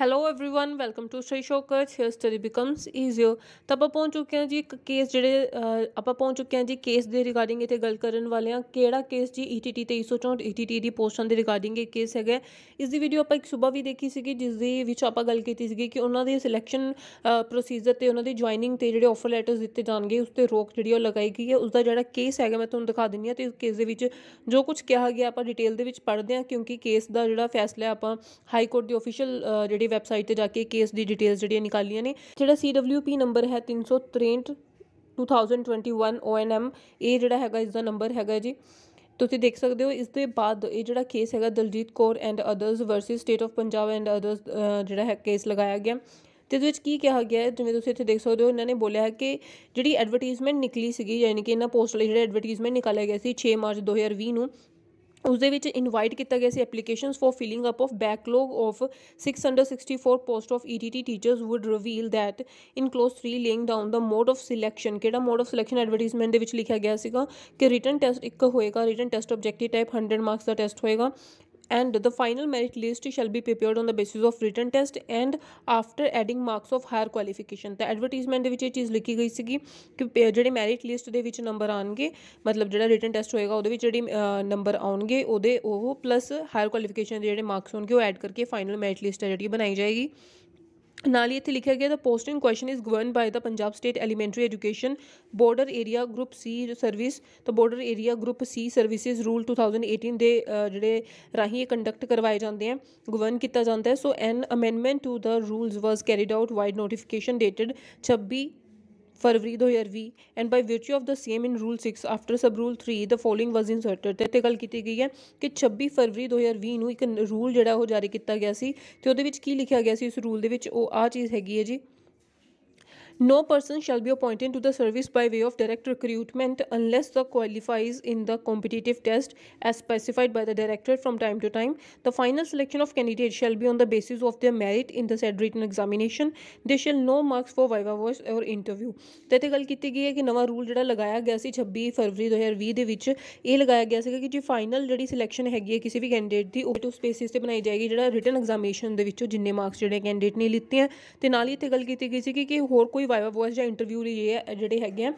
Hello everyone welcome to study shockers here study becomes easier ਤਾਂ ਆਪਾਂ ਪਹੁੰਚ ਚੁੱਕੇ ਹਾਂ ਜੀ ਇੱਕ ਕੇਸ ਜਿਹੜੇ ਆਪਾਂ ਪਹੁੰਚ ਚੁੱਕੇ ਹਾਂ ਜੀ ਕੇਸ ਦੇ ਰਿਗਾਰਡਿੰਗ ਇੱਥੇ ਗੱਲ ਕਰਨ ਵਾਲੇ ਹਾਂ ਕਿਹੜਾ ਕੇਸ ਜੀ ETT 2364 ETT ਦੀ ਪੋਸਟਾਂ ਦੇ ਰਿਗਾਰਡਿੰਗ ਇਹ ਕੇਸ ਹੈਗਾ ਇਸ ਦੀ ਵੀਡੀਓ ਆਪਾਂ ਇੱਕ ਸਵੇਰ ਵੀ ਦੇਖੀ ਸੀਗੀ ਜਿਸ ਦੇ ਵਿੱਚ ਆਪਾਂ ਗੱਲ ਕੀਤੀ ਸੀਗੀ ਕਿ ਉਹਨਾਂ ਦੀ ਸਿਲੈਕਸ਼ਨ ਪ੍ਰੋਸੀਜਰ ਤੇ ਉਹਨਾਂ ਦੀ ਜੁਆਇਨਿੰਗ ਤੇ ਜਿਹੜੇ ਆਫਰ ਲੈਟਰਸ ਦਿੱਤੇ ਜਾਣਗੇ ਉਸ ਤੇ ਰੋਕ ਜਿਹੜੀ ਉਹ ਲਗਾਈ ਗਈ ਹੈ ਉਸ ਦਾ ਜਿਹੜਾ ਕੇਸ ਹੈਗਾ ਮੈਂ ਤੁਹਾਨੂੰ ਦਿਖਾ ਦਿੰਨੀ ਆ ਤੇ ਇਸ ਕੇਸ ਦੇ ਵਿੱਚ ਜੋ ਕੁਝ ਕਿਹਾ ਗਿਆ ਆਪਾਂ ਡਿਟੇਲ ਦੇ ਵਿੱਚ ਪੜ੍ਹਦੇ ਹਾਂ ਕਿਉਂਕਿ ਕੇਸ ਦਾ ਜਿਹੜਾ ਫੈਸਲਾ ਆਪਾਂ ਹਾਈ ਕੋਰਟ ਦੀ ਆਫੀਸ਼ੀਅਲ ਜਿਹੜੀ ਦੀ ਵੈਬਸਾਈਟ ਤੇ ਜਾ ਕੇ ਕੇਸ ਦੀ ਡਿਟੇਲਸ ਜਿਹੜੀਆਂ ਨਿਕਾਲੀਆਂ ਨੇ ਜਿਹੜਾ CWP ਨੰਬਰ ਹੈ 363 2021 ONM ਇਹ ਜਿਹੜਾ ਹੈਗਾ ਇਸ ਦਾ ਨੰਬਰ ਹੈਗਾ ਜੀ ਤੁਸੀਂ ਦੇਖ ਸਕਦੇ ਹੋ ਇਸ ਦੇ ਬਾਅਦ ਇਹ ਜਿਹੜਾ ਕੇਸ ਹੈਗਾ Daljit Kaur and others versus state of Punjab and others ਜਿਹੜਾ ਹੈ ਕੇਸ ਲਗਾਇਆ ਗਿਆ ਤੇ ਇਹਦੇ ਵਿੱਚ ਕੀ ਕਿਹਾ ਗਿਆ ਹੈ ਜਿਵੇਂ ਤੁਸੀਂ ਇੱਥੇ ਦੇਖ ਸਕਦੇ ਹੋ ਇਹਨਾਂ ਨੇ ਬੋਲਿਆ ਹੈ ਕਿ ਜਿਹੜੀ ਐਡਵਰਟਾਈਜ਼ਮੈਂਟ ਨਿਕਲੀ ਸੀਗੀ ਯਾਨੀ ਕਿ ਇਹਨਾਂ ਪੋਸਟ ਲਈ ਜਿਹੜਾ ਐਡਵਰਟਾਈਜ਼ਮੈਂਟ ਨਿਕਾਲਿਆ ਗਿਆ ਸੀ 6 ਮਾਰਚ 2020 ਨੂੰ ਉਸ ਦੇ ਵਿੱਚ ਇਨਵਾਈਟ ਕੀਤਾ ਗਿਆ ਸੀ applications for filling up of backlog of 664 post of ETT teachers would reveal that in clause 3 laying down the mode of selection ਕਿਹੜਾ ਮੋਡ ਆਫ ਸਿਲੈਕਸ਼ਨ ਐਡਵਰਟਾਈਜ਼ਮੈਂਟ ਦੇ ਵਿੱਚ ਲਿਖਿਆ ਗਿਆ ਸੀਗਾ ਕਿ ਰਿਟਨ ਟੈਸਟ ਇੱਕ ਹੋਏਗਾ written test objective type 100 marks ਦਾ ਟੈਸਟ ਹੋਏਗਾ and the final merit list shall be prepared on the basis of written test and after adding marks of higher qualification ਤਾਂ ਐਡਵਰਟਾਈਜ਼ਮੈਂਟ ਦੇ ਵਿੱਚ ਇਹ ਚੀਜ਼ ਲਿਖੀ ਗਈ ਸੀਗੀ ਕਿ ਜਿਹੜੇ ਮੈਰਿਟ ਲਿਸਟ ਦੇ ਵਿੱਚ ਨੰਬਰ ਆਣਗੇ ਮਤਲਬ ਜਿਹੜਾ ਰਿਟਨ ਟੈਸਟ ਹੋਏਗਾ ਉਹਦੇ ਵਿੱਚ ਜਿਹੜੀ ਨੰਬਰ ਆਉਣਗੇ ਉਹਦੇ ਉਹ ਪਲੱਸ ਹਾਇਰ ਕੁਆਲੀਫਿਕੇਸ਼ਨ ਦੇ ਜਿਹੜੇ ਮਾਰਕਸ ਹੋਣਗੇ ਉਹ ਐਡ ਕਰਕੇ ਫਾਈਨਲ ਮੈਰਿਟ ਲਿਸਟ ਹੈ ਜਿਹੜੀ ਬਣਾਈ ਜਾਏਗੀ ਨਾਲ ਹੀ ਇੱਥੇ ਲਿਖਿਆ ਗਿਆ ਦਾ posting question is governed by the Punjab state elementary education border area group C service ਤਾਂ border area group C services rule 2018 ਦੇ ਜਿਹੜੇ ਰਾਹੀਂ ਇਹ ਕੰਡਕਟ ਕਰਵਾਏ ਜਾਂਦੇ ਆ ਗਵਰਨ ਕੀਤਾ ਜਾਂਦਾ ਹੈ so an amendment to the rules was carried out vide notification dated 26 February 2020 and by virtue of the same in rule 6 after sub rule 3 the following was inserted ਤੇ ਗੱਲ ਕੀਤੀ ਗਈ ਹੈ ਕਿ 26 ਫਰਵਰੀ 2020 ਨੂੰ ਇੱਕ ਰੂਲ ਜਿਹੜਾ ਉਹ ਜਾਰੀ ਕੀਤਾ ਗਿਆ ਸੀ ਤੇ ਉਹਦੇ ਵਿੱਚ ਕੀ ਲਿਖਿਆ ਗਿਆ ਸੀ ਉਸ ਰੂਲ ਦੇ ਵਿੱਚ ਉਹ ਆ ਚੀਜ਼ ਹੈਗੀ ਹੈ ਜੀ No person shall be appointed to the service by way of direct recruitment unless the qualifies in the competitive test as specified by the director from time to time. The final selection of candidates shall be on the basis of their merit in the said written examination. They shall no marks for viva voice or interview. ਤੇ ਤੇ ਗੱਲ ਕੀਤੀ ਗਈ ਹੈ ਕਿ ਨਵਾਂ rule ਜਿਹੜਾ ਲਗਾਇਆ ਗਿਆ ਸੀ 26 ਫਰਵਰੀ 2020 ਦੇ ਵਿੱਚ ਇਹ ਲਗਾਇਆ ਗਿਆ ਸੀਗਾ ਕਿ ਜੇ ਫਾਈਨਲ ਜਿਹੜੀ ਸਿਲੈਕਸ਼ਨ ਹੈਗੀ ਹੈ ਕਿਸੇ ਵੀ ਕੈਂਡੀਡੇਟ ਦੀ ਉਹ ਟੂ ਸਪੇਸਿਸ ਤੇ ਬਣਾਈ ਜਾਏਗੀ ਜਿਹੜਾ ਰਿਟਨ ਐਗਜ਼ਾਮੀਨੇਸ਼ਨ ਦੇ ਵਿੱਚੋਂ ਜਿੰਨੇ ਮਾਰਕਸ ਜਿਹੜੇ ਕੈਂਡੀਡੇਟ ਨੇ ਲਿੱਤੇ ਆ ਤੇ ਨਾਲ ਹੀ ਇੱਥੇ ਗੱਲ ਕੀਤੀ ਗਈ ਸੀ ਕਿ ਹੋਰ ਕੋਈ ਕੋਈ ਵਾਈਵਾ ਵੋਇਸ ਜਾਂ ਇੰਟਰਵਿਊ ਲਈ ਇਹ ਜਿਹੜੇ ਹੈਗੇ ਆ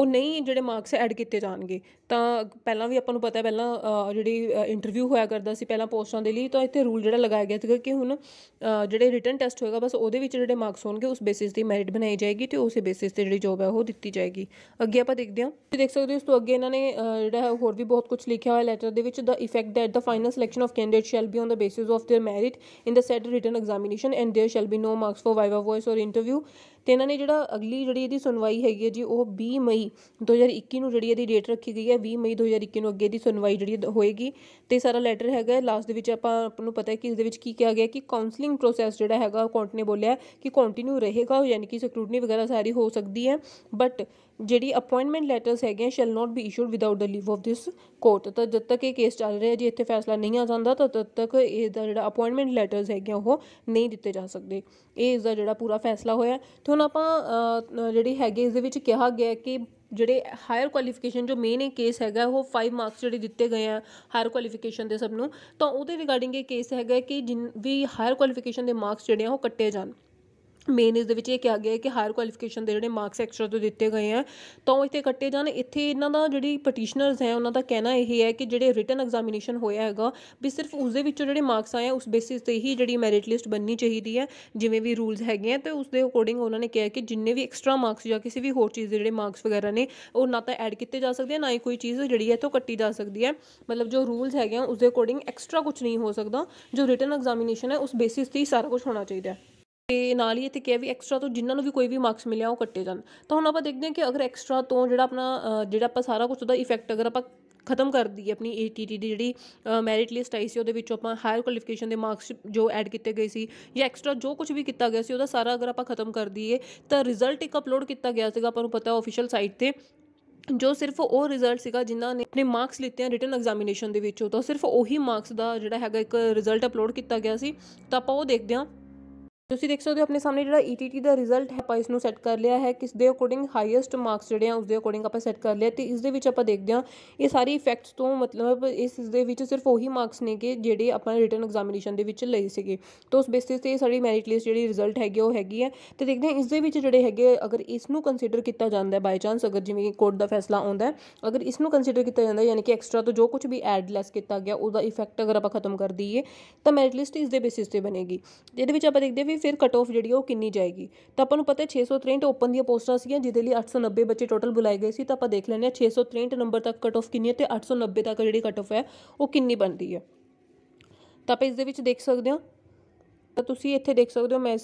ਉਹ ਨਹੀਂ ਜਿਹੜੇ ਮਾਰਕਸ ਐਡ ਕੀਤੇ ਜਾਣਗੇ ਤਾਂ ਪਹਿਲਾਂ ਵੀ ਆਪਾਂ ਨੂੰ ਪਤਾ ਹੈ ਪਹਿਲਾਂ ਜਿਹੜੀ ਇੰਟਰਵਿਊ ਹੋਇਆ ਕਰਦਾ ਸੀ ਪਹਿਲਾਂ ਪੋਸਟਾਂ ਦੇ ਲਈ ਤਾਂ ਇੱਥੇ ਰੂਲ ਜਿਹੜਾ ਲਗਾਇਆ ਗਿਆ ਸੀ ਕਿ ਹੁਣ ਜਿਹੜੇ ਰਿਟਨ ਟੈਸਟ ਹੋਏਗਾ ਬਸ ਉਹਦੇ ਵਿੱਚ ਜਿਹੜੇ ਮਾਰਕਸ ਹੋਣਗੇ ਉਸ ਬੇਸਿਸ ਤੇ ਮੈਰਿਟ ਬਣਾਈ ਜਾਏਗੀ ਤੇ ਉਸੇ ਬੇਸਿਸ ਤੇ ਜਿਹੜੀ ਜੋਬ ਹੈ ਉਹ ਦਿੱਤੀ ਜਾਏਗੀ ਅੱਗੇ ਆਪਾਂ ਦੇਖਦੇ ਹਾਂ ਤੁਸੀਂ ਦੇਖ ਸਕਦੇ ਹੋ ਇਸ ਤੋਂ ਅੱਗੇ ਇਹਨਾਂ ਨੇ ਜਿਹੜਾ ਹੈ ਹੋਰ ਵੀ ਬਹੁਤ ਕੁਝ ਲਿਖਿਆ ਹੋਇਆ ਲੈਟਰ ਦੇ ਵਿੱਚ the effect that the final selection of candidate shall be on the basis of their merit in the said written examination and there shall be no marks for viva voce or interview ਤੇ ਇਹਨਾਂ ਨੇ ਜਿਹੜਾ ਅਗਲੀ ਜਿਹੜੀ ਇਹਦੀ ਸੁਣਵਾਈ ਹੈਗੀ ਹੈ ਜੀ ਉਹ 20 ਮਈ 2021 ਨੂੰ ਜਿਹੜੀ ਇਹਦੀ ਡੇਟ ਰੱਖੀ ਗਈ ਹੈ 20 ਮਈ 2021 ਨੂੰ ਅੱਗੇ ਦੀ ਸੁਣਵਾਈ ਜਿਹੜੀ ਹੋਏਗੀ ਤੇ ਸਾਰਾ ਲੈਟਰ ਹੈਗਾ ਲਾਸਟ ਦੇ ਵਿੱਚ ਆਪਾਂ ਨੂੰ ਪਤਾ ਹੈ ਕਿ ਇਸ ਦੇ ਵਿੱਚ ਕੀ ਕਿਹਾ ਗਿਆ ਕਿ ਕਾਉਂਸਲਿੰਗ ਪ੍ਰੋਸੈਸ ਜਿਹੜਾ ਹੈਗਾ ਕੋਰਟ ਨੇ ਬੋਲਿਆ ਕਿ ਕੰਟੀਨਿਊ ਰਹੇਗਾ ਯਾਨੀ ਕਿ ਸਕਰੂਟਨੀ ਵਗੈਰਾ ਸਾਰੀ ਹੋ ਸਕਦੀ ਹੈ ਬਟ ਜਿਹੜੀ ਅਪਾਇੰਟਮੈਂਟ ਲੈਟਰਸ ਹੈਗੇ shall not be issued without the leave of this court ਤਾਂ ਜਦ ਤੱਕ ਇਹ ਕੇਸ ਚੱਲ ਰਿਹਾ ਜੀ ਇੱਥੇ ਫੈਸਲਾ ਨਹੀਂ ਆ ਜਾਂਦਾ ਤਾਂ ਤਦ ਤੱਕ ਇਹ ਦਾ ਜਿਹੜਾ ਅਪਾਇੰਟਮੈਂਟ ਲੈਟਰਸ ਹੈਗੇ ਉਹ ਨਹੀਂ ਦਿੱਤੇ ਜਾ ਸਕਦੇ ਇਹ ਇਸ ਦਾ ਜਿਹੜਾ ਪੂਰਾ ਫੈਸਲਾ ਹੋਇਆ ਤੇ ਹੁਣ ਆਪਾਂ ਜਿਹੜੀ ਹੈਗੇ ਇਸ ਦੇ ਵਿੱਚ ਕਿਹਾ ਗਿਆ ਕਿ ਜਿਹੜੇ ਹਾਇਰ ਕੁਆਲੀਫਿਕੇਸ਼ਨ ਜੋ ਮੇਨ ਇਹ ਕੇਸ ਹੈਗਾ ਉਹ 5 ਮਾਰਕਸ ਜਿਹੜੇ ਦਿੱਤੇ ਗਏ ਆ ਹਾਇਰ ਕੁਆਲੀਫਿਕੇਸ਼ਨ ਦੇ ਸਭ ਨੂੰ ਤਾਂ ਉਹਦੇ ਰਿਗਾਰਡਿੰਗ ਇਹ ਕੇਸ ਹੈਗਾ ਕਿ ਜਿੰਨ ਵੀ ਹਾਇਰ ਕੁਆਲੀਫਿਕੇਸ਼ਨ ਦੇ ਮਾਰਕਸ ਜਿਹੜੇ ਆ ਉਹ ਕੱਟੇ ਜਾਣ ਮੇਨ ਇਸ ਦੇ ਵਿੱਚ ਇਹ ਕਿਹਾ ਗਿਆ ਹੈ ਕਿ ਹਾਇਰ ਕੁਆਲੀਫਿਕੇਸ਼ਨ ਦੇ ਜਿਹੜੇ ਮਾਰਕਸ ਐਕਸਟਰਾ ਤੋਂ ਦਿੱਤੇ ਗਏ ਆ ਤਾਂ ਉਹ ਇੱਥੇ ਕੱਟੇ ਜਾਣ ਇੱਥੇ ਇਹਨਾਂ ਦਾ ਜਿਹੜੀ ਪਟੀਸ਼ਨਰਸ ਹੈ ਉਹਨਾਂ ਦਾ ਕਹਿਣਾ ਇਹ ਹੈ ਕਿ ਜਿਹੜੇ ਰਿਟਨ ਐਗਜ਼ਾਮੀਨੇਸ਼ਨ ਹੋਇਆ ਹੈਗਾ ਵੀ ਸਿਰਫ ਉਸ ਦੇ ਵਿੱਚੋਂ ਜਿਹੜੇ ਮਾਰਕਸ ਆਏ ਉਸ ਬੇਸਿਸ ਤੇ ਹੀ ਜਿਹੜੀ ਮੈਰਿਟ ਲਿਸਟ ਬਣਨੀ ਚਾਹੀਦੀ ਹੈ ਜਿਵੇਂ ਵੀ ਰੂਲਸ ਹੈਗੇ ਆ ਤੇ ਉਸ ਦੇ ਅਕੋਰਡਿੰਗ ਉਹਨਾਂ ਨੇ ਕਿਹਾ ਕਿ ਜਿੰਨੇ ਵੀ ਐਕਸਟਰਾ ਮਾਰਕਸ ਜਾਂ ਕਿਸੇ ਵੀ ਹੋਰ ਚੀਜ਼ ਦੇ ਜਿਹੜੇ ਮਾਰਕਸ ਵਗੈਰਾ ਨੇ ਉਹ ਨਾ ਤਾਂ ਐਡ ਕੀਤੇ ਜਾ ਸਕਦੇ ਆ ਨਾ ਹੀ ਕੋਈ ਚੀਜ਼ ਜਿਹੜੀ ਹੈ ਤੋਂ ਕੱਟੀ ਜਾ ਸਕਦੀ ਹੈ ਮਤਲਬ ਜੋ ਰੂਲਸ ਹੈਗੇ ਆ ਉਸ ਦੇ ਅਕੋਰਡਿੰਗ ਐਕਸਟਰਾ ਕੁਝ ਨਹੀਂ ਹੋ ਸਕਦਾ ਜੋ ਰਿਟਨ ਐਗਜ਼ਾਮੀਨੇਸ਼ਨ ਹੈ ਉਸ ਬੇਸਿਸ ਤੇ ਹੀ ਸਾਰਾ ਕੁਝ ਹੋਣਾ ਚਾਹੀਦਾ ਹੈ ਤੇ ਨਾਲ ਹੀ ਇੱਥੇ ਕਿਹਾ ਵੀ ਐਕਸਟਰਾ ਤੋਂ ਜਿਨ੍ਹਾਂ ਨੂੰ ਵੀ ਕੋਈ ਵੀ ਮਾਰਕਸ ਮਿਲਿਆ ਉਹ ਕੱਟੇ ਜਾਣ ਤਾਂ ਹੁਣ ਆਪਾਂ ਦੇਖਦੇ ਹਾਂ ਕਿ ਅਗਰ ਐਕਸਟਰਾ ਤੋਂ ਜਿਹੜਾ ਆਪਣਾ ਜਿਹੜਾ ਆਪਾਂ ਸਾਰਾ ਕੁਝ ਉਹਦਾ ਇਫੈਕਟ ਅਗਰ ਆਪਾਂ ਖਤਮ ਕਰ ਦਈਏ ਆਪਣੀ ਏਟੀਟੀ ਦੀ ਜਿਹੜੀ ਮੈਰਿਟ ਲਿਸਟ ਆਈ ਸੀ ਉਹਦੇ ਵਿੱਚੋਂ ਆਪਾਂ ਹਾਇਰ ਕੁਆਲੀਫਿਕੇਸ਼ਨ ਦੇ ਮਾਰਕਸ ਜੋ ਐਡ ਕੀਤੇ ਗਏ ਸੀ ਜਾਂ ਐਕਸਟਰਾ ਜੋ ਕੁਝ ਵੀ ਕੀਤਾ ਗਿਆ ਸੀ ਉਹਦਾ ਸਾਰਾ ਅਗਰ ਆਪਾਂ ਖਤਮ ਕਰ ਦਈਏ ਤਾਂ ਰਿਜ਼ਲਟ ਇੱਕ ਅਪਲੋਡ ਕੀਤਾ ਗਿਆ ਸੀਗਾ ਆਪਾਂ ਨੂੰ ਪਤਾ ਆਫੀਸ਼ੀਅਲ ਸਾਈਟ ਤੇ ਜੋ ਸਿਰਫ ਉਹ ਰਿਜ਼ਲਟ ਸੀਗਾ ਜਿਨ੍ਹਾਂ ਨੇ ਆਪਣੇ ਮਾਰਕਸ ਲਿੱਤੇ ਆ ਰਿਟਨ ਐਗਜ਼ਾਮੀਨੇਸ਼ਨ ਦੇ ਵਿੱਚੋਂ ਤਾਂ ਸਿਰਫ ਉਹੀ ਮਾਰਕਸ ਦਾ ਜਿਹੜਾ ਹੈਗਾ ਇੱਕ ਰਿਜ਼ਲਟ ਅਪਲੋਡ ਕੀਤਾ ਗਿਆ ਸੀ ਤਾਂ ਆਪਾਂ ਉਹ ਦੇਖਦੇ ਹਾਂ ਤੁਸੀਂ ਦੇਖ ਸਕਦੇ ਹੋ ਆਪਣੇ ਸਾਹਮਣੇ ਜਿਹੜਾ ETT ਦਾ ਰਿਜ਼ਲਟ ਹੈ ਆਪਾਂ ਇਸ ਨੂੰ ਸੈੱਟ ਕਰ ਲਿਆ ਹੈ ਕਿਸ ਦੇ ਅਕੋਰਡਿੰਗ ਹਾਈਐਸਟ ਮਾਰਕਸ ਜਿਹੜੇ ਆ ਉਸ ਦੇ ਅਕੋਰਡਿੰਗ ਆਪਾਂ ਸੈੱਟ ਕਰ ਲਿਆ ਤੇ ਇਸ ਦੇ ਵਿੱਚ ਆਪਾਂ ਦੇਖਦੇ ਹਾਂ ਇਹ ਸਾਰੀ ਇਫੈਕਟਸ ਤੋਂ ਮਤਲਬ ਇਸ ਦੇ ਵਿੱਚ ਸਿਰਫ ਉਹੀ ਮਾਰਕਸ ਨੇ ਕਿ ਜਿਹੜੇ ਆਪਾਂ ਰਿਟਨ ਐਗਜ਼ਾਮੀਨੇਸ਼ਨ ਦੇ ਵਿੱਚ ਲਏ ਸੀਗੇ ਤਾਂ ਉਸ ਬੇਸਿਸ ਤੇ ਸਾਡੀ ਮੈਰਿਟ ਲਿਸਟ ਜਿਹੜੀ ਰਿਜ਼ਲਟ ਹੈਗੀ ਉਹ ਹੈਗੀ ਹੈ ਤੇ ਦੇਖਦੇ ਹਾਂ ਇਸ ਦੇ ਵਿੱਚ ਜਿਹੜੇ ਹੈਗੇ ਅਗਰ ਇਸ ਨੂੰ ਕੰਸੀਡਰ ਕੀਤਾ ਜਾਂਦਾ ਹੈ ਬਾਈ ਚਾਂਸ ਅਗਰ ਜਿਵੇਂ ਕੋਰਟ ਦਾ ਫੈਸਲਾ ਆਉਂਦਾ ਹੈ ਅਗਰ ਇਸ ਨੂੰ ਕੰਸੀਡਰ ਕੀਤਾ ਜਾਂਦਾ ਯਾਨੀ ਕਿ ਐਕਸਟਰਾ ਤੋਂ ਜੋ ਕੁਝ ਵੀ ਐਡ ਲੈਸ ਕੀਤਾ ਗਿਆ ਉਹਦਾ ਇਫੈਕਟ ਅਗਰ ਆਪਾਂ ਖਤਮ ਕਰ ਦਈਏ ਤਾਂ ਮੈਰਿਟ ਲਿਸਟ ਇਸ ਦੇ ਬੇਸਿਸ ਤੇ ਬਣੇਗੀ ਜਿਹਦੇ ਵਿੱਚ ਆਪਾਂ ਦੇਖਦੇ ਹਾਂ ਵੀ ਫਿਰ ਕਟ ਆਫ ਜਿਹੜੀ ਉਹ ਕਿੰਨੀ ਜਾਏਗੀ ਤਾਂ ਆਪਾਂ ਨੂੰ ਪਤਾ 663 ਓਪਨ ਦੀਆਂ ਪੋਸਟਾਂ ਸੀਗੀਆਂ ਜਿਹਦੇ ਲਈ 890 ਬੱਚੇ ਟੋਟਲ ਬੁਲਾਏ ਗਏ ਸੀ ਤਾਂ ਆਪਾਂ ਦੇਖ ਲੈਂਦੇ ਹਾਂ 663 ਨੰਬਰ ਤੱਕ ਕਟ ਆਫ ਕਿੰਨੀ ਹੈ ਤੇ 890 ਤੱਕ ਜਿਹੜੀ ਕਟ ਆਫ ਹੈ ਉਹ ਕਿੰਨੀ ਬਣਦੀ ਹੈ ਤਾਂ ਆਪਾਂ ਇਸ ਦੇ ਵਿੱਚ ਦੇਖ ਸਕਦੇ ਹਾਂ ਤਾਂ ਤੁਸੀਂ ਇੱਥੇ ਦੇਖ ਸਕਦੇ ਹੋ ਮੈਂ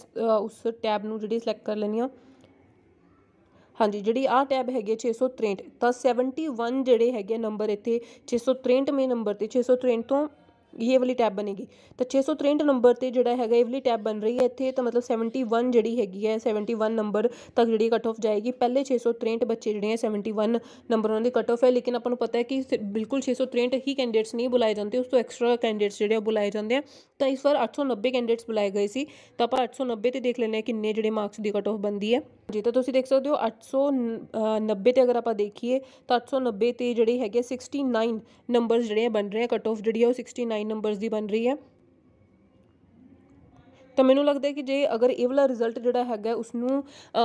ਉਸ ਟੈਬ ਨੂੰ ਜਿਹੜੀ ਸਿਲੈਕਟ ਕਰ ਲੈਣੀ ਆ ਹਾਂਜੀ ਜਿਹੜੀ ਆ ਟੈਬ ਹੈਗੀ 663 ਤਾਂ 71 ਜਿਹੜੇ ਹੈਗੇ ਨੰਬਰ ਇੱਥੇ 663 ਮੇ ਨੰਬਰ ਤੇ 663 ਤੋਂ ਇਹ ਵਾਲੀ ਟੈਬ ਬਣੇਗੀ ਤਾਂ 663 ਨੰਬਰ ਤੇ ਜਿਹੜਾ ਹੈਗਾ ਇਹ ਵਾਲੀ ਟੈਬ ਬਣ ਰਹੀ ਹੈ ਇੱਥੇ ਤਾਂ ਮਤਲਬ 71 ਜਿਹੜੀ ਹੈਗੀ ਹੈ 71 ਨੰਬਰ ਤੱਕ ਜਿਹੜੀ ਕੱਟ ਆਫ ਜਾਏਗੀ ਪਹਿਲੇ 663 ਬੱਚੇ ਜਿਹੜੇ ਹੈ 71 ਨੰਬਰ ਉਹਨਾਂ ਦੀ ਕੱਟ ਆਫ ਹੈ ਲੇਕਿਨ ਆਪਾਂ ਨੂੰ ਪਤਾ ਹੈ ਕਿ ਬਿਲਕੁਲ 663 ਹੀ ਕੈਂਡੀਡੇਟਸ ਨਹੀਂ ਬੁਲਾਏ ਜਾਂਦੇ ਉਸ ਤੋਂ ਐਕਸਟਰਾ ਕੈਂਡੀਡੇਟਸ ਜਿਹੜੇ ਆ ਬੁਲਾਏ ਜਾਂਦੇ ਆ ਤਾਂ ਇਸ ਵਾਰ 890 ਕੈਂਡੀਡੇਟਸ ਬੁਲਾਏ ਗਏ ਸੀ ਤਾਂ ਆਪਾਂ 890 ਤੇ ਦੇਖ ਲੈਣੇ ਆ ਕਿੰਨੇ ਜਿਹੜੇ ਮਾਰਕਸ ਦੀ ਕੱਟ ਆਫ ਬੰਦੀ ਹੈ ਜੀ ਤਾਂ ਤੁਸੀਂ ਦੇਖ ਸਕਦੇ ਹੋ 890 ਤੇ ਅਗਰ ਆਪਾਂ ਦੇਖੀਏ ਤਾਂ 890 ਤੇ ਜਿਹੜੇ ਹੈਗੇ 69 ਨੰਬਰਸ ਜਿਹੜੇ ਬਣ ਰਹੇ ਆ ਕਟ ਆਫ ਜਿਹੜੀ ਆ ਉਹ 69 ਨੰਬਰਸ ਦੀ ਬਣ ਰਹੀ ਹੈ ਤਾਂ ਮੈਨੂੰ ਲੱਗਦਾ ਕਿ ਜੇ ਅਗਰ ਇਹ ਵਾਲਾ ਰਿਜ਼ਲਟ ਜਿਹੜਾ ਹੈਗਾ ਉਸ ਨੂੰ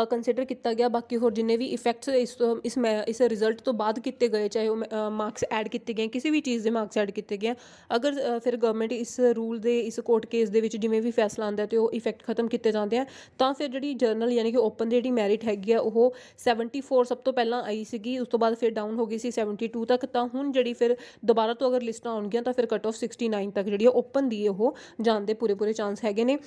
ਕੰਸੀਡਰ ਕੀਤਾ ਗਿਆ ਬਾਕੀ ਹੋਰ ਜਿੰਨੇ ਵੀ ਇਫੈਕਟਸ ਇਸ ਇਸ ਇਸ ਰਿਜ਼ਲਟ ਤੋਂ ਬਾਅਦ ਕੀਤੇ ਗਏ ਚਾਹੇ ਉਹ ਮਾਰਕਸ ਐਡ ਕੀਤੇ ਗਏ ਕਿਸੇ ਵੀ ਚੀਜ਼ ਦੇ ਮਾਰਕਸ ਐਡ ਕੀਤੇ ਗਏ ਅਗਰ ਫਿਰ ਗਵਰਨਮੈਂਟ ਇਸ ਰੂਲ ਦੇ ਇਸ ਕੋਰਟ ਕੇਸ ਦੇ ਵਿੱਚ ਜਿਵੇਂ ਵੀ ਫੈਸਲਾ ਆਂਦਾ ਤੇ ਉਹ ਇਫੈਕਟ ਖਤਮ ਕੀਤੇ ਜਾਂਦੇ ਆ ਤਾਂ ਫਿਰ ਜਿਹੜੀ ਜਰਨਲ ਯਾਨੀ ਕਿ ਓਪਨ ਦੀ ਜਿਹੜੀ ਮੈਰਿਟ ਹੈਗੀ ਆ ਉਹ 74 ਸਭ ਤੋਂ ਪਹਿਲਾਂ ਆਈ ਸੀਗੀ ਉਸ ਤੋਂ ਬਾਅਦ ਫਿਰ ਡਾਊਨ ਹੋ ਗਈ ਸੀ 72 ਤੱਕ ਤਾਂ ਹੁਣ ਜਿਹੜੀ ਫਿਰ ਦੁਬਾਰਾ ਤੋਂ ਅਗਰ ਲਿਸਟਾਂ ਆਉਣਗੀਆਂ ਤਾਂ ਫਿਰ ਕਟ ਆਫ 69 ਤੱਕ ਜਿਹੜੀ ਓਪਨ ਦੀ ਉਹ ਜਾਣ ਦੇ ਪੂਰੇ ਪੂਰੇ ਚਾਂਸ ਹੈਗੇ ਨੇ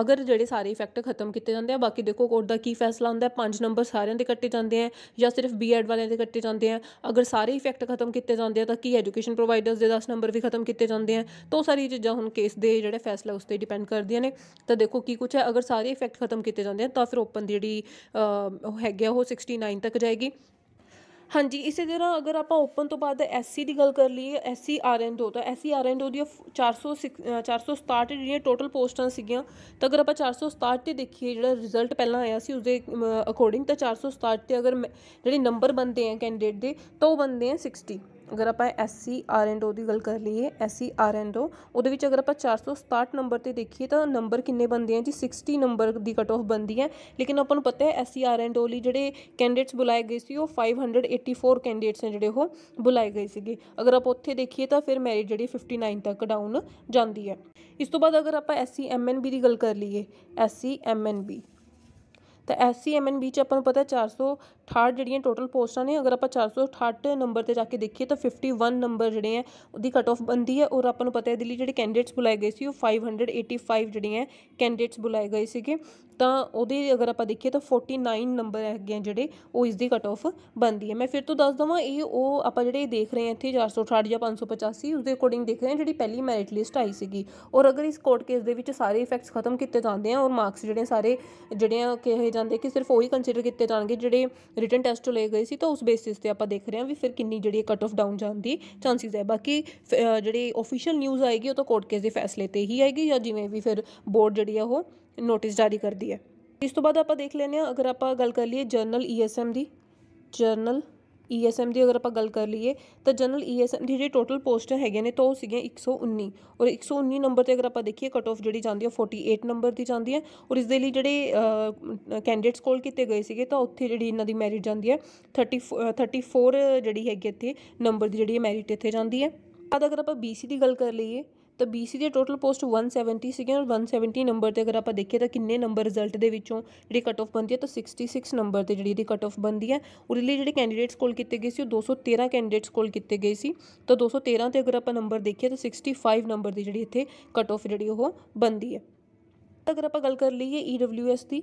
ਅਗਰ ਜਿਹੜੇ ਸਾਰੇ ਇਫੈਕਟ ਖਤਮ ਕੀਤੇ ਜਾਂਦੇ ਆ ਬਾਕੀ ਦੇਖੋ ਕੋਰਟ ਦਾ ਕੀ ਫੈਸਲਾ ਹੁੰਦਾ ਹੈ ਪੰਜ ਨੰਬਰ ਸਾਰਿਆਂ ਦੇ ਕੱਟੇ ਜਾਂਦੇ ਆ ਜਾਂ ਸਿਰਫ ਬੀਐਡ ਵਾਲਿਆਂ ਦੇ ਕੱਟੇ ਜਾਂਦੇ ਆ ਅਗਰ ਸਾਰੇ ਇਫੈਕਟ ਖਤਮ ਕੀਤੇ ਜਾਂਦੇ ਆ ਤਾਂ ਕੀ ਐਜੂਕੇਸ਼ਨ ਪ੍ਰੋਵਾਈਡਰਸ ਦੇ 10 ਨੰਬਰ ਵੀ ਖਤਮ ਕੀਤੇ ਜਾਂਦੇ ਆ ਤਾਂ ਉਹ ਸਾਰੀ ਚੀਜ਼ਾਂ ਹੁਣ ਕੇਸ ਦੇ ਜਿਹੜੇ ਫੈਸਲਾ ਉਸ ਤੇ ਡਿਪੈਂਡ ਕਰਦੀਆਂ ਨੇ ਤਾਂ ਦੇਖੋ ਕੀ ਕੁਝ ਹੈ ਅਗਰ ਸਾਰੇ ਇਫੈਕਟ ਖਤਮ ਕੀਤੇ ਜਾਂਦੇ ਆ ਤਾਂ ਫਿਰ ਓਪਨ ਦੀ ਜਿਹੜੀ ਹੈਗੀ ਆ ਉਹ 69 ਤੱਕ ਜਾਏਗੀ ਹਾਂਜੀ ਇਸੇ ਤਰ੍ਹਾਂ ਅਗਰ ਆਪਾਂ ਓਪਨ ਤੋਂ ਬਾਅਦ ਐਸਸੀ ਦੀ ਗੱਲ ਕਰ ਲਈਏ ਐਸਸੀ ਆਰਐਨਡੋ ਤਾਂ ਐਸਸੀ ਆਰਐਨਡੋ ਦੀ 406 467 ਜਿਹੜੀਆਂ ਟੋਟਲ ਪੋਸਟਾਂ ਸੀਗੀਆਂ ਤਾਂ ਅਗਰ ਆਪਾਂ 467 ਤੇ ਦੇਖੀਏ ਜਿਹੜਾ ਰਿਜ਼ਲਟ ਪਹਿਲਾਂ ਆਇਆ ਸੀ ਉਸਦੇ ਅਕੋਰਡਿੰਗ ਤਾਂ 467 ਤੇ ਅਗਰ ਜਿਹੜੇ ਨੰਬਰ ਬੰਦੇ ਆ ਕੈਂਡੀਡੇਟ ਦੇ ਤਾਂ ਉਹ ਬੰਦੇ ਆ 60 ਅਗਰ ਆਪਾਂ ਐਸਸੀ ਆਰ ਐਂਡ ਓ ਦੀ ਗੱਲ ਕਰ ਲਈਏ ਐਸਸੀ ਆਰ ਐਂਡ ਓ ਉਹਦੇ ਵਿੱਚ ਅਗਰ ਆਪਾਂ 467 ਨੰਬਰ ਤੇ ਦੇਖੀਏ ਤਾਂ ਨੰਬਰ ਕਿੰਨੇ ਬੰਦੇ ਆ ਜੀ 60 ਨੰਬਰ ਦੀ ਕਟ ਆਫ ਬੰਦੀ ਹੈ ਲੇਕਿਨ ਆਪਾਂ ਨੂੰ ਪਤਾ ਹੈ ਐਸਸੀ ਆਰ ਐਂਡ ਓ ਲਈ ਜਿਹੜੇ ਕੈਂਡੀਡੇਟਸ ਬੁਲਾਏ ਗਏ ਸੀ ਉਹ 584 ਕੈਂਡੀਡੇਟਸ ਨੇ ਜਿਹੜੇ ਉਹ ਬੁਲਾਏ ਗਏ ਸੀਗੇ ਅਗਰ ਆਪਾਂ ਉੱਥੇ ਦੇਖੀਏ ਤਾਂ ਫਿਰ ਮੈਰਿਟ ਜਿਹੜੀ 59 ਤੱਕ ਡਾਊਨ ਜਾਂਦੀ ਹੈ ਇਸ ਤੋਂ ਬਾਅਦ ਅਗਰ ਆਪਾਂ ਐਸਸੀ ਐਮਐਨਬੀ ਦੀ ਗੱਲ ਕਰ ਲਈਏ ਐਸਸੀ ਐਮਐਨਬੀ ਤਾਂ ਐਸਸੀ ਐਮਐਨਬੀ ਚ ਆਪਾਂ ਨੂੰ ਪਤਾ 468 ਜਿਹੜੀਆਂ ਟੋਟਲ ਪੋਸਟਾਂ ਨੇ ਅਗਰ ਆਪਾਂ 468 ਨੰਬਰ ਤੇ ਜਾ ਕੇ ਦੇਖੀਏ ਤਾਂ 51 ਨੰਬਰ ਜਿਹੜੇ ਆ ਉਹਦੀ ਕਟ ਆਫ ਬੰਦੀ ਹੈ ਔਰ ਆਪਾਂ ਨੂੰ ਪਤਾ ਹੈ ਦਿੱਲੀ ਜਿਹੜੇ ਕੈਂਡੀਡੇਟਸ ਬੁਲਾਏ ਗਏ ਸੀ ਉਹ 585 ਜਿਹੜੀਆਂ ਕੈਂਡੀਡੇਟਸ ਬੁਲਾਏ ਗਏ ਸੀਗੇ ਤਾਂ ਉਹਦੇ ਅਗਰ ਆਪਾਂ ਦੇਖੀਏ ਤਾਂ 49 ਨੰਬਰ ਹੈਗੇ ਜਿਹੜੇ ਉਹ ਇਸ ਦੀ ਕਟ ਆਫ ਬੰਦੀ ਹੈ ਮੈਂ ਫਿਰ ਤੋਂ ਦੱਸ ਦਵਾਂ ਇਹ ਉਹ ਆਪਾਂ ਜਿਹੜੇ ਦੇਖ ਰਹੇ ਹਾਂ ਇੱਥੇ 468 ਜਾਂ 585 ਉਸ ਦੇ ਅਕੋਰਡਿੰਗ ਦੇਖ ਰਹੇ ਹਾਂ ਜਿਹੜੀ ਪਹਿਲੀ ਮੈਰਿਟ ਲਿਸਟ ਆਈ ਸੀਗੀ ਔਰ ਅਗਰ ਇਸ ਕੋਰਟ ਕੇਸ ਦੇ ਵਿੱਚ ਸਾਰੇ ਇਫੈਕਟਸ ਖਤਮ ਕੀਤੇ ਜਾਂਦੇ ਆ ਔਰ ਮਾਰਕਸ ਜਿਹੜੇ ਸਾਰੇ ਜਿਹੜੇ ਕਿਹੇ ਜਾਂਦੇ ਕਿ ਸਿਰਫ ਉਹੀ ਕੰਸੀਡਰ ਕੀਤੇ ਜਾਣਗੇ ਜਿਹੜੇ ਰਿਟਨ ਟੈਸਟ ਤੋਂ ਲਏ ਗਏ ਸੀ ਤਾਂ ਉਸ ਬੇਸਿਸ ਤੇ ਆਪਾਂ ਦੇਖ ਰਹੇ ਹਾਂ ਵੀ ਫਿਰ ਕਿੰਨੀ ਜਿਹੜੀ ਕਟ ਆਫ ਡਾਊਨ ਜਾਣ ਦੀ ਚਾਂਸਸ ਹੈ ਬਾਕੀ ਜਿਹੜੀ ਅਫੀਸ਼ੀਅਲ ਨਿਊਜ਼ ਆਏਗੀ ਉਹ ਤਾਂ ਕੋਰਟ ਕੇਸ ਦੇ ਫੈਸਲੇ ਤੇ ਹੀ ਆਏਗੀ ਜਾਂ ਜਿਵੇਂ ਵੀ ਫਿਰ ਬੋਰਡ ਜਿਹੜੀ ਆ ਉਹ ਨੋਟਿਸ ਜਾਰੀ ਕਰਦੀ ਹੈ ਇਸ ਤੋਂ ਬਾਅਦ ਆਪਾਂ ਦੇਖ ਲੈਨੇ ਹਾਂ ਅਗਰ ਆਪਾਂ ਗੱਲ ਕਰ ਲਈਏ ਜਰਨਲ ਈਐਸਐਮ e ਦੀ ਜਰਨਲ ਈਐਸਐਮ e ਦੀ ਅਗਰ ਆਪਾਂ ਗੱਲ ਕਰ ਲਈਏ ਤਾਂ ਜਨਰਲ ਈਐਸਐਮ e ਦੀ ਜਿਹੜੀ ਟੋਟਲ ਪੋਸਟਾਂ ਹੈਗੀਆਂ ਨੇ ਤਾਂ ਉਹ ਸੀਗੀਆਂ 119 ਔਰ 119 ਨੰਬਰ ਤੇ ਅਗਰ ਆਪਾਂ ਦੇਖੀਏ ਕਟ ਆਫ ਜਿਹੜੀ ਜਾਂਦੀ ਹੈ 48 ਨੰਬਰ ਦੀ ਜਾਂਦੀ ਹੈ ਔਰ ਇਸ ਦੇ ਲਈ ਜਿਹੜੇ ਕੈਂਡੀਡੇਟਸ ਕੋਲ ਕੀਤੇ ਗਏ ਸੀਗੇ ਤਾਂ ਉੱਥੇ ਜਿਹੜੀ ਇਹਨਾਂ ਦੀ ਮੈਰਿਟ ਜਾਂਦੀ ਹੈ 30 34 ਜਿਹੜੀ ਹੈਗੀ ਇੱਥੇ ਨੰਬਰ ਦੀ ਜਿਹੜੀ ਮੈਰਿਟ ਇੱਥੇ ਜਾਂਦੀ ਹੈ ਅਗਰ ਆਪਾਂ ਬੀਸੀ ਦੀ ਗੱਲ ਕਰ ਲਈਏ ਤਾਂ BC ਦੇ ਟੋਟਲ ਪੋਸਟ 170 ਸੀਗੀਆਂ ਔਰ 170 ਨੰਬਰ ਤੇ ਅਗਰ ਆਪਾਂ ਦੇਖੀਏ ਤਾਂ ਕਿੰਨੇ ਨੰਬਰ ਰਿਜ਼ਲਟ ਦੇ ਵਿੱਚੋਂ ਜਿਹੜੀ ਕਟ ਆਫ ਬੰਦੀ ਹੈ ਤਾਂ 66 ਨੰਬਰ ਤੇ ਜਿਹੜੀ ਇਹਦੀ ਕਟ ਆਫ ਬੰਦੀ ਹੈ ਉਹਦੇ ਲਈ ਜਿਹੜੇ ਕੈਂਡੀਡੇਟਸ ਕੋਲ ਕੀਤੇ ਗਏ ਸੀ ਉਹ 213 ਕੈਂਡੀਡੇਟਸ ਕੋਲ ਕੀਤੇ ਗਏ ਸੀ ਤਾਂ 213 ਤੇ ਅਗਰ ਆਪਾਂ ਨੰਬਰ ਦੇਖੀਏ ਤਾਂ 65 ਨੰਬਰ ਦੀ ਜਿਹੜੀ ਇੱਥੇ ਕਟ ਆਫ ਜਿਹੜੀ ਉਹ ਬੰਦੀ ਹੈ ਅਗਰ ਆਪਾਂ ਗੱਲ ਕਰ ਲਈਏ EWS ਦੀ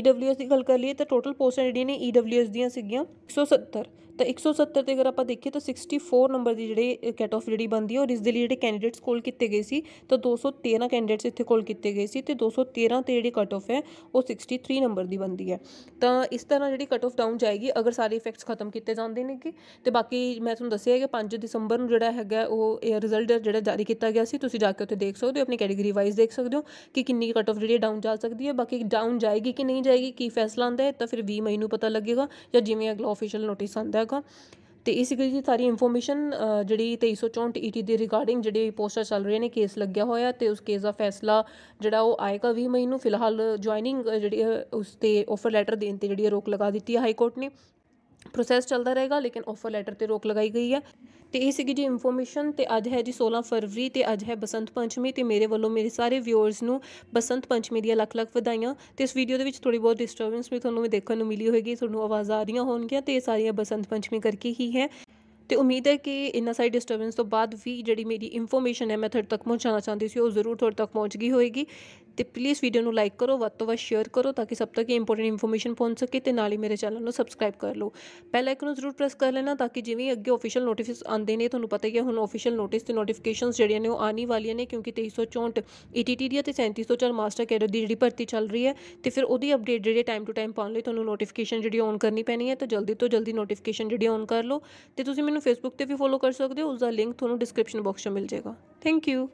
EWS ਦੀ ਗੱਲ ਕਰ ਲਈਏ ਤਾਂ ਟੋਟਲ ਪੋਸਟਾਂ ਜਿਹੜੀਆਂ ਨੇ EWS ਦੀਆਂ ਸੀਗੀਆਂ 170 ਤਾਂ 170 ਤੇ ਅਗਰ ਆਪਾਂ ਦੇਖੀਏ ਤਾਂ 64 ਨੰਬਰ ਦੀ ਜਿਹੜੇ ਕੈਟ ਆਫ ਜਿਹੜੀ ਬੰਦੀ ਹੈ ਔਰ ਇਸ ਦੇ ਲਈ ਜਿਹੜੇ ਕੈਂਡੀਡੇਟਸ ਕੋਲ ਕੀਤੇ ਗਏ ਸੀ ਤਾਂ 213 ਕੈਂਡੀਡੇਟਸ ਇੱਥੇ ਕੋਲ ਕੀਤੇ ਗਏ ਸੀ ਤੇ 213 ਤੇ ਜਿਹੜੀ ਕਟ ਆਫ ਹੈ ਉਹ 63 ਨੰਬਰ ਦੀ ਬੰਦੀ ਹੈ ਤਾਂ ਇਸ ਤਰ੍ਹਾਂ ਜਿਹੜੀ ਕਟ ਆਫ ਡਾਊਨ ਜਾਏਗੀ ਅਗਰ ਸਾਰੇ ਇਫੈਕਟਸ ਖਤਮ ਕੀਤੇ ਜਾਂਦੇ ਨੇ ਕਿ ਤੇ ਬਾਕੀ ਮੈਂ ਤੁਹਾਨੂੰ ਦੱਸਿਆ ਕਿ 5 ਦਸੰਬਰ ਨੂੰ ਜਿਹੜਾ ਹੈਗਾ ਉਹ ਇਹ ਰਿਜ਼ਲਟ ਜਿਹੜਾ ਜਾਰੀ ਕੀਤਾ ਗਿਆ ਸੀ ਤੁਸੀਂ ਜਾ ਕੇ ਉੱਥੇ ਦੇਖ ਸਕਦੇ ਹੋ ਆਪਣੀ ਕੈਟਾਗਰੀ ਵਾਈਜ਼ ਦੇਖ ਸਕਦੇ ਹੋ ਕਿ ਕਿੰਨੀ ਕਟ ਆਫ ਜਿਹੜੀ ਡਾਊਨ ਜਾ ਸਕਦੀ ਹੈ ਬਾਕੀ ਡਾਊਨ ਜਾਏਗੀ ਕਿ ਨਹੀਂ ਜਾਏਗੀ ਕੀ ਫੈਸਲਾ ਆਂਦਾ ਹੈ ਤਾਂ ਫਿਰ 20 ਮਈ ਨੂੰ ਪਤਾ ਲੱਗੇਗਾ ਜਾਂ ਜਿਵੇਂ ਅਗਲਾ ਅਫੀਸ਼ੀਅਲ ਨੋਟਿਸ ਆਂਦਾ ਜਾਵੇਗਾ ਤੇ ਇਸ ਗੱਲ e ਦੀ ਸਾਰੀ ਇਨਫੋਰਮੇਸ਼ਨ ਜਿਹੜੀ 2364 ਈਟੀ ਦੇ ਰਿਗਾਰਡਿੰਗ ਜਿਹੜੇ ਪੋਸਟਰ ਚੱਲ ਰਹੇ ਨੇ ਕੇਸ ਲੱਗਿਆ ਹੋਇਆ ਤੇ ਉਸ ਕੇਸ ਦਾ ਫੈਸਲਾ ਜਿਹੜਾ ਉਹ ਆਏਗਾ 20 ਮਈ ਨੂੰ ਫਿਲਹਾਲ ਜੁਆਇਨਿੰਗ ਜਿਹੜੀ ਉਸ ਤੇ ਆਫਰ ਲੈਟਰ ਦੇਣ ਤੇ ਜਿਹੜੀ ਰੋਕ ਲਗਾ ਦਿੱਤੀ ਹੈ ਹਾਈ ਕੋਰਟ ਨੇ ਪ੍ਰੋਸੈਸ ਚੱਲਦਾ ਰਹੇਗਾ ਲੇਕਿਨ ਆਫਰ ਲੈਟਰ ਤੇ ਰੋਕ ਲਗਾਈ ਗਈ ਹੈ ਤੇ ਇਹ ਸੀਗੀ ਜੀ ਇਨਫੋਰਮੇਸ਼ਨ ਤੇ ਅੱਜ ਹੈ ਜੀ 16 ਫਰਵਰੀ ਤੇ ਅੱਜ ਹੈ ਬਸੰਤ ਪੰਚਮੀ ਤੇ ਮੇਰੇ ਵੱਲੋਂ ਮੇਰੇ ਸਾਰੇ ਵਿਊਅਰਸ ਨੂੰ ਬਸੰਤ ਪੰਚਮੀ ਦੀਆਂ ਲੱਖ-ਲੱਖ ਵਧਾਈਆਂ ਤੇ ਇਸ ਵੀਡੀਓ ਦੇ ਵਿੱਚ ਥੋੜੀ ਬਹੁਤ ਡਿਸਟਰਬੈਂਸ ਵੀ ਤੁਹਾਨੂੰ ਦੇਖਣ ਨੂੰ ਮਿਲੀ ਹੋਵੇਗੀ ਤੁਹਾਨੂੰ ਆਵਾਜ਼ ਆ ਰਹੀਆਂ ਹੋਣਗੀਆਂ ਤੇ ਇਹ ਸਾਰੀਆਂ ਬਸੰਤ ਪੰਚਮੀ ਕਰਕੇ ਹੀ ਹੈ ਤੇ ਉਮੀਦ ਹੈ ਕਿ ਇਨਾ ਸਾਈਡ ਡਿਸਟਰਬੈਂਸ ਤੋਂ ਬਾਅਦ ਵੀ ਜਿਹੜੀ ਮੇਰੀ ਇਨਫੋਰਮੇਸ਼ਨ ਹੈ ਮੈਂ ਤੁਹਾਡੇ ਤੱਕ ਪਹੁੰਚਾਉਣਾ ਚਾਹੁੰਦੀ ਸੀ ਉਹ ਜ਼ਰੂਰ ਤੁਹਾਡੇ ਤੱਕ ਪਹੁੰਚ ਗਈ ਹੋਵੇਗੀ ਤੇ ਪਲੀਜ਼ ਵੀਡੀਓ ਨੂੰ ਲਾਈਕ ਕਰੋ ਵੱਧ ਤੋਂ ਵੱਧ ਸ਼ੇਅਰ ਕਰੋ ਤਾਂ ਕਿ ਸਭ ਤੱਕ ਇਹ ਇੰਪੋਰਟੈਂਟ ਇਨਫੋਰਮੇਸ਼ਨ ਪਹੁੰਚ ਸਕੇ ਤੇ ਨਾਲ ਹੀ ਮੇਰੇ ਚੈਨਲ ਨੂੰ ਸਬਸਕ੍ਰਾਈਬ ਕਰ ਲਓ ਬੈਲ ਆਈਕਨ ਨੂੰ ਜ਼ਰੂਰ ਪ੍ਰੈਸ ਕਰ ਲੈਣਾ ਤਾਂ ਕਿ ਜਿਵੇਂ ਅੱਗੇ ਅਫੀਸ਼ੀਅਲ ਨੋਟਿਸ ਆਉਂਦੇ ਨੇ ਤੁਹਾਨੂੰ ਪਤਾ ਹੀ ਹੈ ਹੁਣ ਅਫੀਸ਼ੀਅਲ ਨੋਟਿਸ ਤੇ ਨੋਟੀਫਿਕੇਸ਼ਨਸ ਜਿਹੜੀਆਂ ਨੇ ਉਹ ਆਣੀ ਵਾਲੀਆਂ ਨੇ ਕਿਉਂਕਿ 2364 ਈਟੀਟੀ e ਦੀ ਤੇ 3704 ਮਾਸਟਰ ਕੈਡਰ ਦੀ ਜਿਹੜੀ ਭਰਤੀ ਚੱਲ ਰਹੀ ਹੈ ਤੇ ਫਿਰ ਉਹਦੀ ਅਪਡੇਟ ਜਿਹੜੀ ਟਾਈਮ ਟੂ ਟਾਈਮ ਪਾਉਣ ਲਈ ਤੁਹਾਨੂੰ ਨੋਟੀਫਿਕੇਸ਼ਨ ਜਿਹੜੀ ਔਨ ਕਰਨੀ ਪੈਣੀ ਹੈ ਤਾਂ ਜਲਦੀ ਤੋਂ ਜਲਦੀ ਨੋਟੀਫਿਕੇਸ਼ਨ ਜਿਹੜੀ ਆਨ ਕਰ ਲਓ ਤੇ ਤੁਸੀਂ ਮੈਨੂੰ ਫੇਸਬੁੱਕ ਤੇ ਵੀ ਫੋਲੋ ਕਰ ਸਕਦੇ ਹੋ ਉਸ ਦਾ ਲਿੰਕ ਤੁਹਾਨੂੰ ਡਿਸਕ੍ਰਿਪਸ਼ਨ ਬਾਕਸ 'ਚ ਮਿਲ ਜਾਏਗਾ ਥੈਂਕ ਯੂ